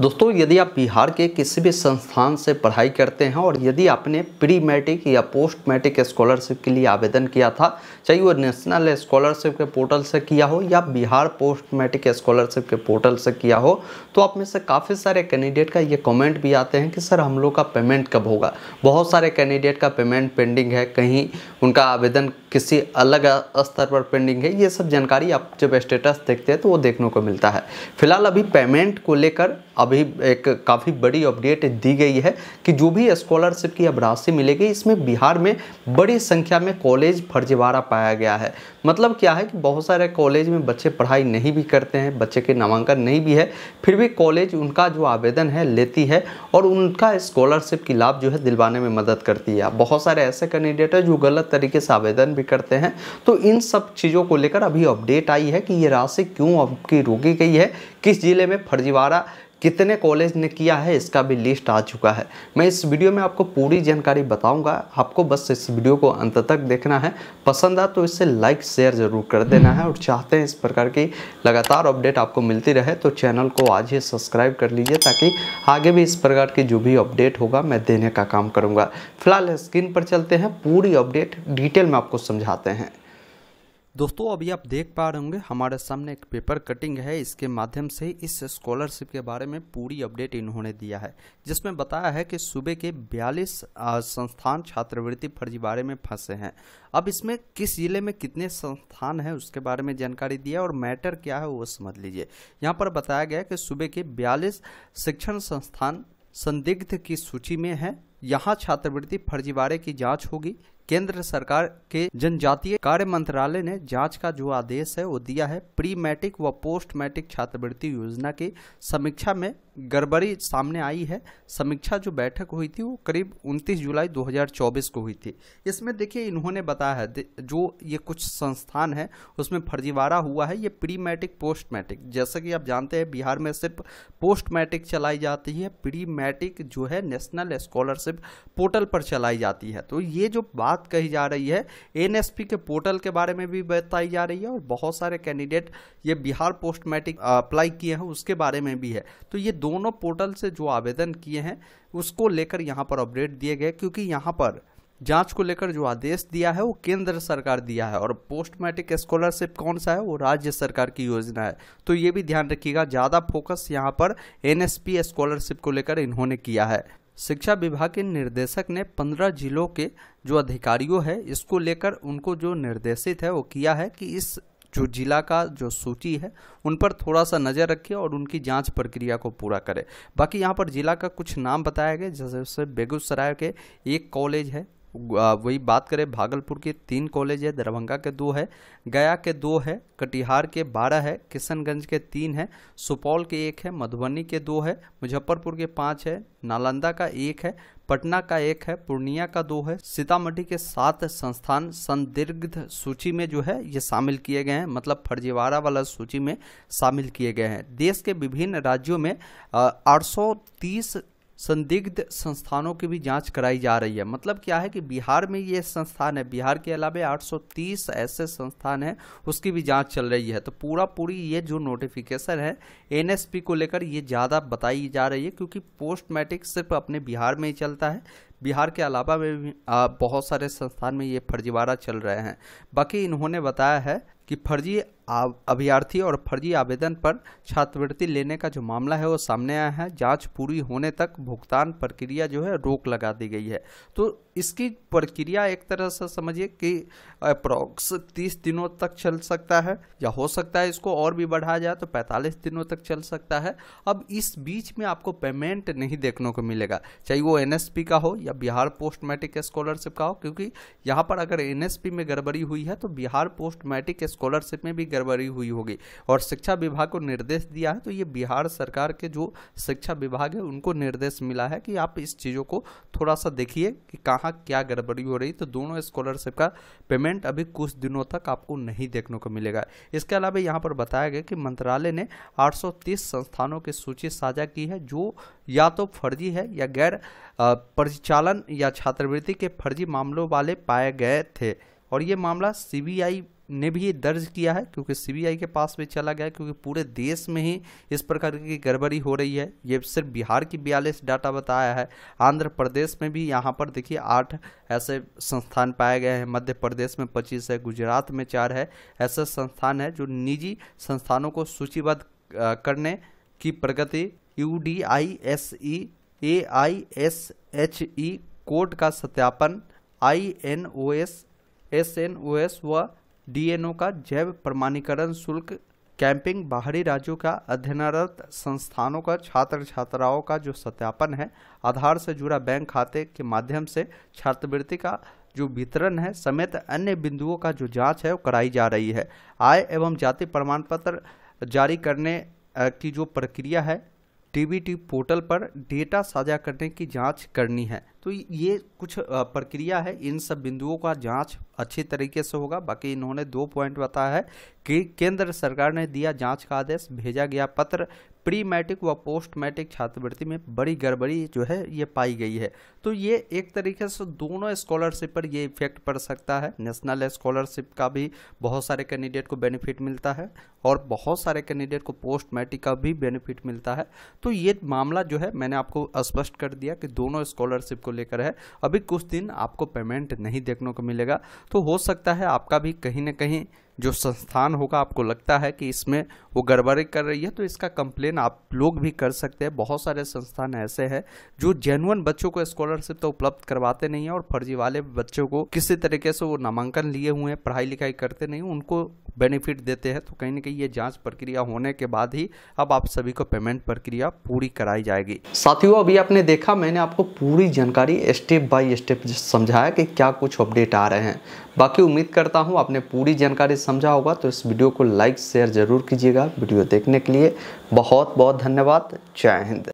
दोस्तों यदि आप बिहार के किसी भी संस्थान से पढ़ाई करते हैं और यदि आपने प्री मैट्रिक या पोस्ट मैट्रिक स्कॉलरशिप के लिए आवेदन किया था चाहे वो नेशनल स्कॉलरशिप के पोर्टल से किया हो या बिहार पोस्ट मैट्रिक स्कॉलरशिप के पोर्टल से किया हो तो आप में से काफ़ी सारे कैंडिडेट का ये कमेंट भी आते हैं कि सर हम लोग का पेमेंट कब होगा बहुत सारे कैंडिडेट का पेमेंट पेंडिंग है कहीं उनका आवेदन किसी अलग स्तर पर पेंडिंग है ये सब जानकारी आप जब स्टेटस देखते हैं तो वो देखने को मिलता है फिलहाल अभी पेमेंट को लेकर अब अभी एक काफ़ी बड़ी अपडेट दी गई है कि जो भी स्कॉलरशिप की अब राशि मिलेगी इसमें बिहार में बड़ी संख्या में कॉलेज फर्जीवाड़ा पाया गया है मतलब क्या है कि बहुत सारे कॉलेज में बच्चे पढ़ाई नहीं भी करते हैं बच्चे के नामांकन नहीं भी है फिर भी कॉलेज उनका जो आवेदन है लेती है और उनका स्कॉलरशिप की लाभ जो है दिलवाने में मदद करती है बहुत सारे ऐसे कैंडिडेट हैं जो गलत तरीके से आवेदन भी करते हैं तो इन सब चीज़ों को लेकर अभी अपडेट आई है कि ये राशि क्यों आपकी रोकी गई है किस ज़िले में फर्जीवाड़ा कितने कॉलेज ने किया है इसका भी लिस्ट आ चुका है मैं इस वीडियो में आपको पूरी जानकारी बताऊंगा आपको बस इस वीडियो को अंत तक देखना है पसंद आ तो इसे लाइक शेयर ज़रूर कर देना है और चाहते हैं इस प्रकार की लगातार अपडेट आपको मिलती रहे तो चैनल को आज ही सब्सक्राइब कर लीजिए ताकि आगे भी इस प्रकार की जो भी अपडेट होगा मैं देने का काम करूँगा फिलहाल स्क्रीन पर चलते हैं पूरी अपडेट डिटेल में आपको समझाते हैं दोस्तों अभी आप देख पा रहे होंगे हमारे सामने एक पेपर कटिंग है इसके माध्यम से इस स्कॉलरशिप के बारे में पूरी अपडेट इन्होंने दिया है जिसमें बताया है कि सूबे के 42 संस्थान छात्रवृत्ति फर्जीवाड़े में फंसे हैं अब इसमें किस जिले में कितने संस्थान हैं उसके बारे में जानकारी दिया और मैटर क्या है वो समझ लीजिए यहाँ पर बताया गया कि सूबे के बयालीस शिक्षण संस्थान संदिग्ध की सूची में है यहाँ छात्रवृत्ति फर्जीवाड़े की जाँच होगी केंद्र सरकार के जनजातीय कार्य मंत्रालय ने जांच का जो आदेश है वो दिया है प्री मैट्रिक व पोस्ट मैट्रिक छात्रवृत्ति योजना की समीक्षा में गड़बड़ी सामने आई है समीक्षा जो बैठक हुई थी वो करीब 29 जुलाई 2024 को हुई थी इसमें देखिए इन्होंने बताया है जो ये कुछ संस्थान है उसमें फर्जीवाड़ा हुआ है ये प्री मैट्रिक पोस्ट मैट्रिक जैसा कि आप जानते हैं बिहार में सिर्फ पोस्ट मैट्रिक चलाई जाती है प्री मैट्रिक जो है नेशनल स्कॉलरशिप पोर्टल पर चलाई जाती है तो ये जो बात बात कही जा रही है एनएसपी के पोर्टल के बारे में भी बताई जा रही है और बहुत सारे कैंडिडेट ये बिहार पोस्ट मैट्रिक अप्लाई किए हैं उसके बारे में भी है तो ये दोनों पोर्टल से जो आवेदन किए हैं उसको लेकर यहाँ पर अपडेट दिए गए क्योंकि यहाँ पर जांच को लेकर जो आदेश दिया है वो केंद्र सरकार दिया है और पोस्ट मैट्रिक स्कॉलरशिप कौन सा है वो राज्य सरकार की योजना है तो ये भी ध्यान रखिएगा ज़्यादा फोकस यहाँ पर एनएसपी स्कॉलरशिप को लेकर इन्होंने किया है शिक्षा विभाग के निर्देशक ने पंद्रह जिलों के जो अधिकारियों है इसको लेकर उनको जो निर्देशित है वो किया है कि इस जो जिला का जो सूची है उन पर थोड़ा सा नज़र रखें और उनकी जांच प्रक्रिया को पूरा करें बाकी यहाँ पर जिला का कुछ नाम बताया गया जैसे बेगूसराय के एक कॉलेज है वही बात करें भागलपुर के तीन कॉलेज है दरभंगा के दो है गया के दो है कटिहार के बारह है किशनगंज के तीन है सुपौल के एक है मधुबनी के दो है मुजफ्फरपुर के पाँच है नालंदा का एक है पटना का एक है पूर्णिया का दो है सीतामढ़ी के सात संस्थान संदिग्ध सूची में जो है ये शामिल किए गए हैं मतलब फर्जीवाड़ा वाला सूची में शामिल किए गए हैं देश के विभिन्न राज्यों में आठ संदिग्ध संस्थानों की भी जांच कराई जा रही है मतलब क्या है कि बिहार में ये संस्थान है बिहार के अलावा 830 ऐसे संस्थान हैं उसकी भी जांच चल रही है तो पूरा पूरी ये जो नोटिफिकेशन है एनएसपी को लेकर ये ज़्यादा बताई जा रही है क्योंकि पोस्ट मैट्रिक सिर्फ अपने बिहार में ही चलता है बिहार के अलावा में भी बहुत सारे संस्थान में ये फर्जीवाड़ा चल रहे हैं बाकी इन्होंने बताया है कि फर्जी अभ्यर्थी और फर्जी आवेदन पर छात्रवृत्ति लेने का जो मामला है वो सामने आया है जांच पूरी होने तक भुगतान प्रक्रिया जो है रोक लगा दी गई है तो इसकी प्रक्रिया एक तरह से समझिए कि अप्रोक्स तीस दिनों तक चल सकता है या हो सकता है इसको और भी बढ़ाया जाए तो पैंतालीस दिनों तक चल सकता है अब इस बीच में आपको पेमेंट नहीं देखने को मिलेगा चाहे वो एन का हो या बिहार पोस्ट मैट्रिक स्कॉलरशिप का हो क्योंकि यहाँ पर अगर एन में गड़बड़ी हुई है तो बिहार पोस्ट मैट्रिक स्कॉलरशिप में भी गड़बड़ी हुई होगी और शिक्षा विभाग को निर्देश दिया है तो ये बिहार सरकार के जो शिक्षा विभाग है उनको निर्देश मिला है कि आप इस चीज़ों को थोड़ा सा देखिए कि कहाँ कहाँ क्या गड़बड़ी हो रही तो दोनों स्कॉलरशिप का पेमेंट अभी कुछ दिनों तक आपको नहीं देखने को मिलेगा इसके अलावा यहाँ पर बताया गया कि मंत्रालय ने 830 संस्थानों की सूची साझा की है जो या तो फर्जी है या गैर परिचालन या छात्रवृत्ति के फर्जी मामलों वाले पाए गए थे और ये मामला सी ने भी ये दर्ज किया है क्योंकि सीबीआई के पास भी चला गया क्योंकि पूरे देश में ही इस प्रकार की गड़बड़ी हो रही है ये सिर्फ बिहार की बयालीस डाटा बताया है आंध्र प्रदेश में भी यहाँ पर देखिए आठ ऐसे संस्थान पाए गए हैं मध्य प्रदेश में पच्चीस है गुजरात में चार है ऐसे संस्थान है जो निजी संस्थानों को सूचीबद्ध करने की प्रगति U D I S E A I S H E code का सत्यापन I N O S S N O S व डीएनओ का जैव प्रमाणीकरण शुल्क कैंपिंग बाहरी राज्यों का अध्ययनरत संस्थानों का छात्र छात्राओं का जो सत्यापन है आधार से जुड़ा बैंक खाते के माध्यम से छात्रवृत्ति का जो वितरण है समेत अन्य बिंदुओं का जो जांच है वो कराई जा रही है आय एवं जाति प्रमाण पत्र जारी करने की जो प्रक्रिया है टीबीटी पोर्टल पर डेटा साझा करने की जांच करनी है तो ये कुछ प्रक्रिया है इन सब बिंदुओं का जांच अच्छी तरीके से होगा बाकी इन्होंने दो पॉइंट बताया है कि केंद्र सरकार ने दिया जांच का आदेश भेजा गया पत्र प्री मैट्रिक व पोस्ट मैट्रिक छात्रवृत्ति में बड़ी गड़बड़ी जो है ये पाई गई है तो ये एक तरीके से दोनों स्कॉलरशिप पर ये इफेक्ट पड़ सकता है नेशनल स्कॉलरशिप का भी बहुत सारे कैंडिडेट को बेनिफिट मिलता है और बहुत सारे कैंडिडेट को पोस्ट मैट्रिक का भी बेनिफिट मिलता है तो ये मामला जो है मैंने आपको स्पष्ट कर दिया कि दोनों स्कॉलरशिप को लेकर है अभी कुछ दिन आपको पेमेंट नहीं देखने को मिलेगा तो हो सकता है आपका भी कहीं ना कहीं जो संस्थान होगा आपको लगता है कि इसमें वो गड़बड़ी कर रही है तो इसका कंप्लेन आप लोग भी कर सकते हैं बहुत सारे संस्थान ऐसे हैं जो जेनुअन बच्चों को स्कॉलरशिप तो उपलब्ध करवाते नहीं है और फर्जी वाले बच्चों को किसी तरीके से वो नामांकन लिए हुए हैं पढ़ाई लिखाई करते नहीं उनको बेनिफिट देते हैं तो कहीं ना कहीं ये जाँच प्रक्रिया होने के बाद ही अब आप सभी को पेमेंट प्रक्रिया पूरी कराई जाएगी साथियों अभी आपने देखा मैंने आपको पूरी जानकारी स्टेप बाई स्टेप समझाया कि क्या कुछ अपडेट आ रहे हैं बाकी उम्मीद करता हूँ आपने पूरी जानकारी समझा होगा तो इस वीडियो को लाइक शेयर ज़रूर कीजिएगा वीडियो देखने के लिए बहुत बहुत धन्यवाद जय हिंद